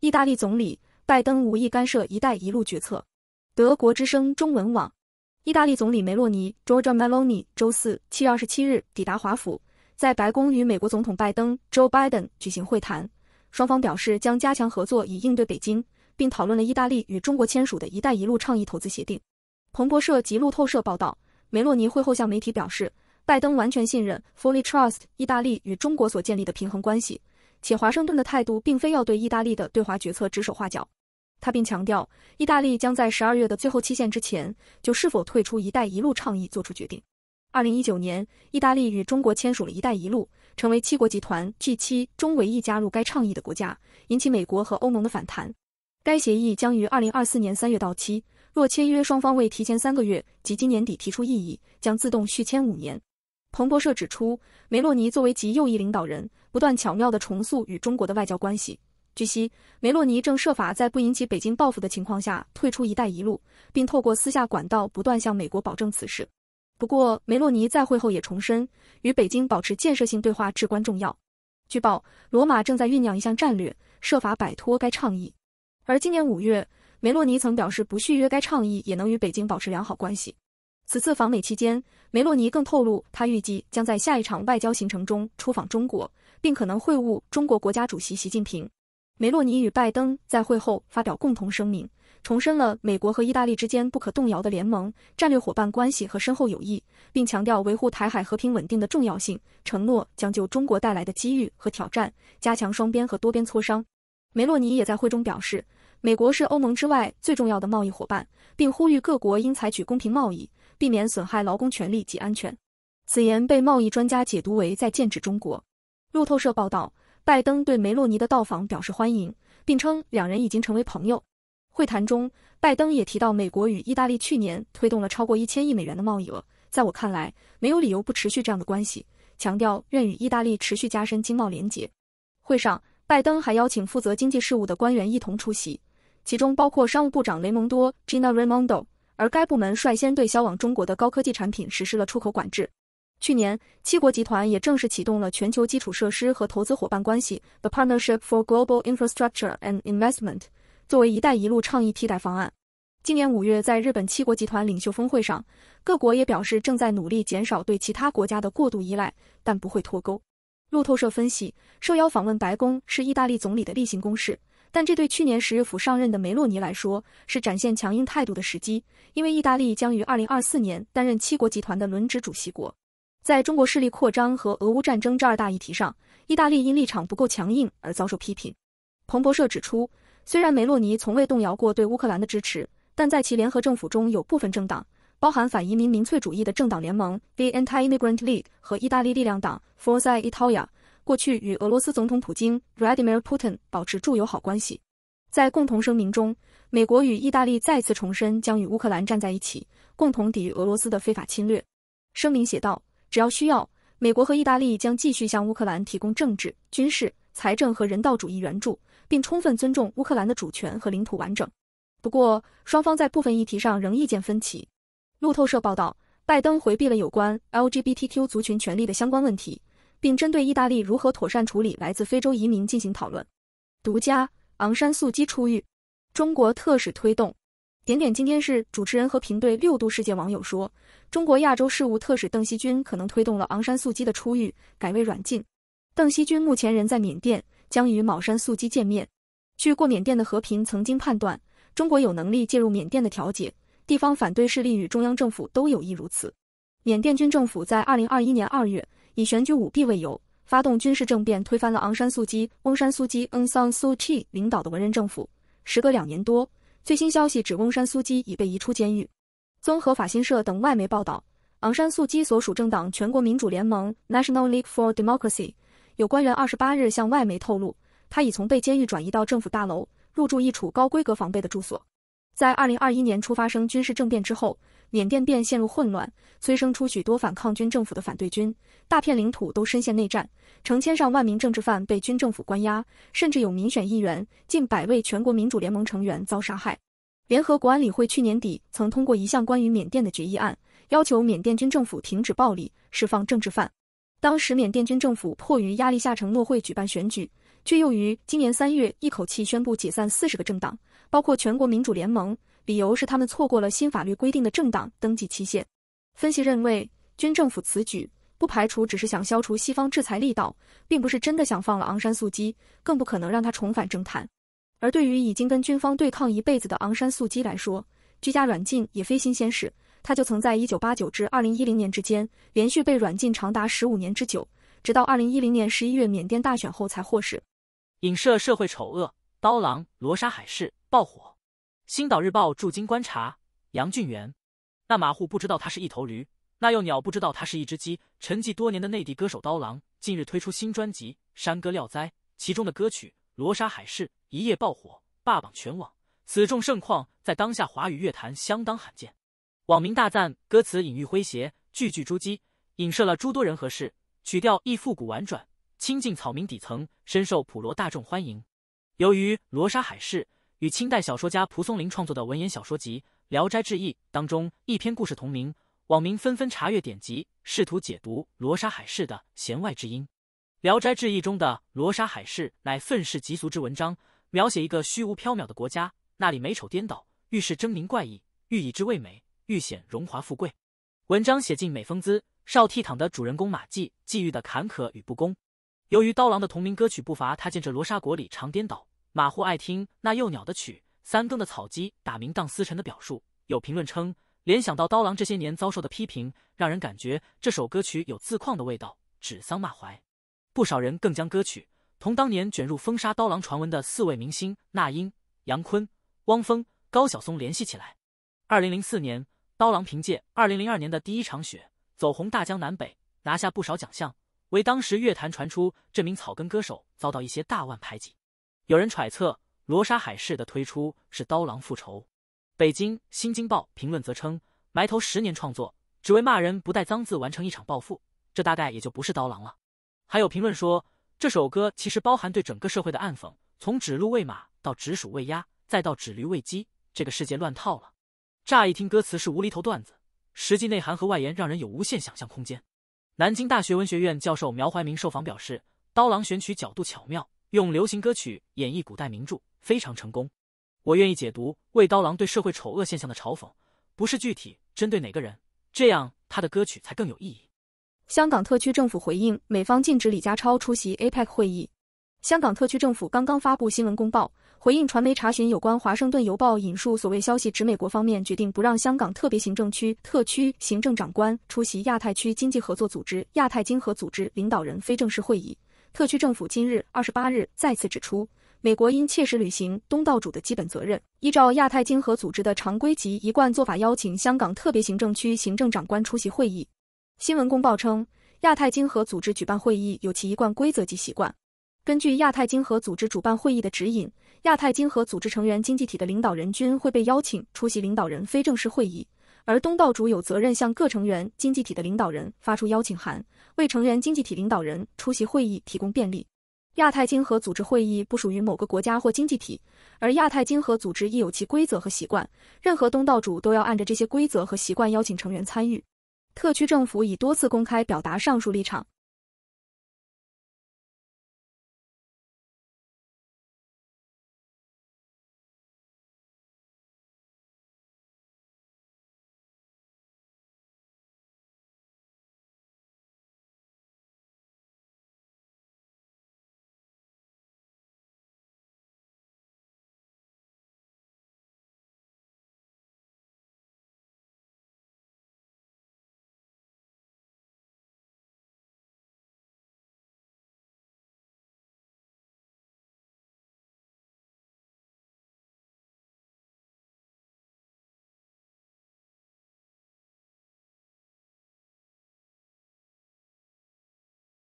意大利总理拜登无意干涉“一带一路”决策。德国之声中文网，意大利总理梅洛尼 g e o r g i a Meloni） 周四（七月二十七日）抵达华府，在白宫与美国总统拜登 （Joe Biden） 举行会谈。双方表示将加强合作以应对北京，并讨论了意大利与中国签署的“一带一路”倡议投资协定。彭博社及路透社报道，梅洛尼会后向媒体表示，拜登完全信任 （fully trust） 意大利与中国所建立的平衡关系。且华盛顿的态度并非要对意大利的对华决策指手画脚，他并强调，意大利将在十二月的最后期限之前就是否退出“一带一路”倡议做出决定。二零一九年，意大利与中国签署了一带一路，成为七国集团 （G7） 中唯一加入该倡议的国家，引起美国和欧盟的反弹。该协议将于二零二四年三月到期，若签约双方未提前三个月及今年底提出异议，将自动续签五年。彭博社指出，梅洛尼作为极右翼领导人，不断巧妙地重塑与中国的外交关系。据悉，梅洛尼正设法在不引起北京报复的情况下退出“一带一路”，并透过私下管道不断向美国保证此事。不过，梅洛尼在会后也重申，与北京保持建设性对话至关重要。据报，罗马正在酝酿一项战略，设法摆脱该倡议。而今年五月，梅洛尼曾表示，不续约该倡议也能与北京保持良好关系。此次访美期间，梅洛尼更透露，他预计将在下一场外交行程中出访中国，并可能会晤中国国家主席习近平。梅洛尼与拜登在会后发表共同声明，重申了美国和意大利之间不可动摇的联盟、战略伙伴关系和深厚友谊，并强调维护台海和平稳定的重要性，承诺将就中国带来的机遇和挑战加强双边和多边磋商。梅洛尼也在会中表示，美国是欧盟之外最重要的贸易伙伴，并呼吁各国应采取公平贸易。避免损害劳工权利及安全，此言被贸易专家解读为在剑指中国。路透社报道，拜登对梅洛尼的到访表示欢迎，并称两人已经成为朋友。会谈中，拜登也提到美国与意大利去年推动了超过一千亿美元的贸易额，在我看来，没有理由不持续这样的关系，强调愿与意大利持续加深经贸联结。会上，拜登还邀请负责经济事务的官员一同出席，其中包括商务部长雷蒙多 （Gina Raimondo）。而该部门率先对销往中国的高科技产品实施了出口管制。去年，七国集团也正式启动了全球基础设施和投资伙伴关系 （The Partnership for Global Infrastructure and Investment） 作为“一带一路”倡议替代方案。今年五月，在日本七国集团领袖峰会上，各国也表示正在努力减少对其他国家的过度依赖，但不会脱钩。路透社分析，受邀访问白宫是意大利总理的例行公事。但这对去年十月甫上任的梅洛尼来说，是展现强硬态度的时机，因为意大利将于二零二四年担任七国集团的轮值主席国。在中国势力扩张和俄乌战争这二大议题上，意大利因立场不够强硬而遭受批评。彭博社指出，虽然梅洛尼从未动摇过对乌克兰的支持，但在其联合政府中有部分政党，包含反移民民粹主义的政党联盟 The Anti-Immigrant League 和意大利力量党 Forza Italia。过去与俄罗斯总统普京 Vladimir Putin 保持住友好关系，在共同声明中，美国与意大利再次重申将与乌克兰站在一起，共同抵御俄罗斯的非法侵略。声明写道，只要需要，美国和意大利将继续向乌克兰提供政治、军事、财政和人道主义援助，并充分尊重乌克兰的主权和领土完整。不过，双方在部分议题上仍意见分歧。路透社报道，拜登回避了有关 LGBTQ 族群权利的相关问题。并针对意大利如何妥善处理来自非洲移民进行讨论。独家，昂山素姬出狱，中国特使推动。点点今天是主持人和平对六度世界网友说，中国亚洲事务特使邓锡军可能推动了昂山素姬的出狱，改为软禁。邓锡军目前人在缅甸，将与卯山素姬见面。去过缅甸的和平曾经判断，中国有能力介入缅甸的调解，地方反对势力与中央政府都有意如此。缅甸军政府在二零二一年二月。以选举舞弊为由，发动军事政变，推翻了昂山素姬、翁山素姬、恩桑苏契领导的文人政府。时隔两年多，最新消息指翁山素姬已被移出监狱。综合法新社等外媒报道，昂山素姬所属政党全国民主联盟 （National League for Democracy） 有官员二十八日向外媒透露，他已从被监狱转移到政府大楼，入住一处高规格防备的住所。在二零二一年初发生军事政变之后，缅甸便陷入混乱，催生出许多反抗军政府的反对军，大片领土都深陷内战，成千上万名政治犯被军政府关押，甚至有民选议员近百位全国民主联盟成员遭杀害。联合国安理会去年底曾通过一项关于缅甸的决议案，要求缅甸军政府停止暴力，释放政治犯。当时缅甸军政府迫于压力下承诺会举办选举。却又于今年三月一口气宣布解散四十个政党，包括全国民主联盟，理由是他们错过了新法律规定的政党登记期限。分析认为，军政府此举不排除只是想消除西方制裁力道，并不是真的想放了昂山素姬，更不可能让他重返政坛。而对于已经跟军方对抗一辈子的昂山素姬来说，居家软禁也非新鲜事。他就曾在一九八九至二零一零年之间连续被软禁长达十五年之久，直到二零一零年十一月缅甸大选后才获释。影射社会丑恶，刀郎《罗刹海市》爆火。《星岛日报》驻京观察杨俊元：那马户不知道他是一头驴，那幼鸟不知道他是一只鸡。沉寂多年的内地歌手刀郎近日推出新专辑《山歌料灾》，其中的歌曲《罗刹海市》一夜爆火，霸榜全网。此众盛况在当下华语乐坛相当罕见。网民大赞歌词隐喻诙谐，句句珠玑，影射了诸多人和事，曲调亦复古婉转。亲近草民底层，深受普罗大众欢迎。由于《罗刹海市》与清代小说家蒲松龄创作的文言小说集《聊斋志异》当中一篇故事同名，网民纷纷查阅典籍，试图解读《罗刹海市》的弦外之音。《聊斋志异》中的《罗刹海市》乃愤世嫉俗之文章，描写一个虚无缥缈的国家，那里美丑颠倒，遇事狰狞怪异，欲以之为美，欲显荣华富贵。文章写尽美风姿、少倜傥的主人公马季际遇的坎坷与不公。由于刀郎的同名歌曲不乏他见着罗刹国里常颠倒，马户爱听那幼鸟的曲，三更的草鸡打鸣当思晨的表述。有评论称，联想到刀郎这些年遭受的批评，让人感觉这首歌曲有自况的味道，指桑骂槐。不少人更将歌曲同当年卷入封杀刀郎传闻的四位明星那英、杨坤、汪峰、高晓松联系起来。二零零四年，刀郎凭借二零零二年的《第一场雪》走红大江南北，拿下不少奖项。为当时乐坛传出，这名草根歌手遭到一些大腕排挤，有人揣测罗莎海市的推出是刀郎复仇。北京《新京报》评论则称，埋头十年创作，只为骂人不带脏字，完成一场报复，这大概也就不是刀郎了。还有评论说，这首歌其实包含对整个社会的暗讽，从指鹿为马到指鼠为鸭，再到指驴为鸡，这个世界乱套了。乍一听歌词是无厘头段子，实际内涵和外延让人有无限想象空间。南京大学文学院教授苗怀明受访表示，刀郎选曲角度巧妙，用流行歌曲演绎古代名著非常成功。我愿意解读为刀郎对社会丑恶现象的嘲讽，不是具体针对哪个人，这样他的歌曲才更有意义。香港特区政府回应美方禁止李家超出席 APEC 会议，香港特区政府刚刚发布新闻公报。回应传媒查询有关《华盛顿邮报》引述所谓消息指美国方面决定不让香港特别行政区特区行政长官出席亚太区经济合作组织亚太经合组织领导人非正式会议，特区政府今日二十八日再次指出，美国应切实履行东道主的基本责任，依照亚太经合组织的常规及一贯做法，邀请香港特别行政区行政长官出席会议。新闻公报称，亚太经合组织举办会议有其一贯规则及习惯，根据亚太经合组织主办会议的指引。亚太经合组织成员经济体的领导人均会被邀请出席领导人非正式会议，而东道主有责任向各成员经济体的领导人发出邀请函，为成员经济体领导人出席会议提供便利。亚太经合组织会议不属于某个国家或经济体，而亚太经合组织亦有其规则和习惯，任何东道主都要按照这些规则和习惯邀请成员参与。特区政府已多次公开表达上述立场。